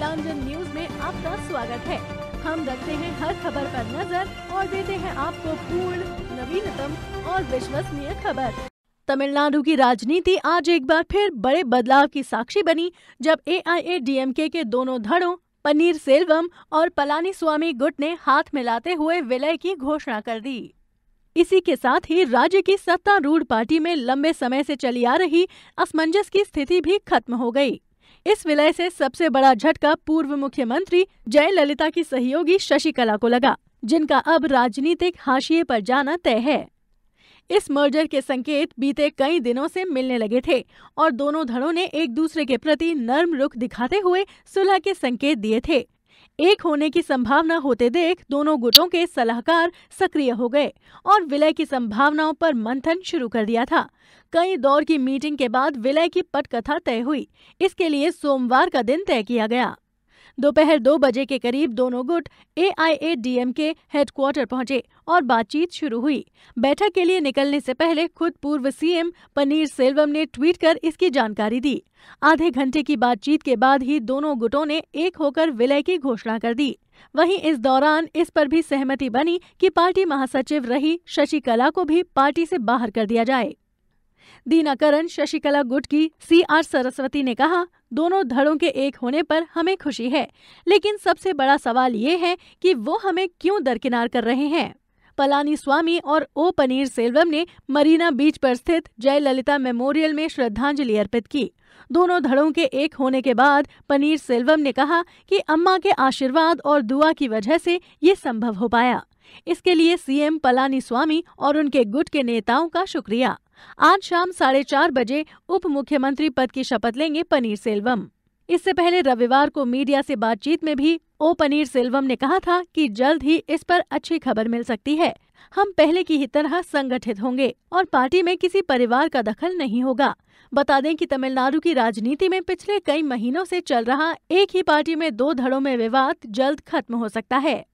नीलांजन news में आपका स्वागत है हम रखते हैं हर खबर पर नजर और देते हैं आपको पूर्ण नवीनतम और विश्वसनीय खबर तमिलनाडु की राजनीति आज एक बार फिर बड़े बदलाव की साक्षी बनी जब एआईएडीएमके के दोनों धड़ों पनीर सेल्वम और पलानी स्वामी गुट ने हाथ मिलाते हुए विलय की घोषणा कर दी इसी के साथ ही राज्य की सत्तारूढ़ पार्टी में लंबे समय से चली आ रही असमंजस की स्थिति भी खत्म हो गई इस विलय से सबसे बड़ा झटका पूर्व मुख्यमंत्री जयललिता की सहयोगी शशिकला को लगा जिनका अब राजनीतिक हाशिए पर जाना तय है इस मर्जर के संकेत बीते कई दिनों से मिलने लगे थे और दोनों धड़ों ने एक दूसरे के प्रति नर्म रुख दिखाते हुए सुलह के संकेत दिए थे एक होने की संभावना होते देख दोनों गुटों के सलाहकार सक्रिय हो गए और विलय की संभावनाओं पर मंथन शुरू कर दिया था कई दौर की मीटिंग के बाद विलय की पटकथा तय हुई इसके लिए सोमवार का दिन तय किया गया दोपहर दो बजे के करीब दोनों गुट ए आई के हेडक्वार्टर पहुंचे और बातचीत शुरू हुई बैठक के लिए निकलने से पहले खुद पूर्व सीएम पनीर सेल्वम ने ट्वीट कर इसकी जानकारी दी आधे घंटे की बातचीत के बाद ही दोनों गुटों ने एक होकर विलय की घोषणा कर दी वहीं इस दौरान इस पर भी सहमति बनी कि पार्टी महासचिव रही शशिकला को भी पार्टी से बाहर कर दिया जाए दीनाकरण शशिकला गुट की सी आर सरस्वती ने कहा दोनों धड़ों के एक होने पर हमें खुशी है लेकिन सबसे बड़ा सवाल ये है कि वो हमें क्यों दरकिनार कर रहे हैं पलानी स्वामी और ओ पनीर सेल्वम ने मरीना बीच पर स्थित जयललिता मेमोरियल में श्रद्धांजलि अर्पित की दोनों धड़ों के एक होने के बाद पनीर सेल्वम ने कहा कि अम्मा के आशीर्वाद और दुआ की वजह से ये संभव हो पाया इसके लिए सीएम पलानी स्वामी और उनके गुट के नेताओं का शुक्रिया आज शाम साढ़े चार बजे उप मुख्यमंत्री पद की शपथ लेंगे पनीर सेल्वम इससे पहले रविवार को मीडिया से बातचीत में भी ओ पनीर सेल्वम ने कहा था कि जल्द ही इस पर अच्छी खबर मिल सकती है हम पहले की ही तरह संगठित होंगे और पार्टी में किसी परिवार का दखल नहीं होगा बता दें कि तमिलनाडु की राजनीति में पिछले कई महीनों से चल रहा एक ही पार्टी में दो धड़ों में विवाद जल्द खत्म हो सकता है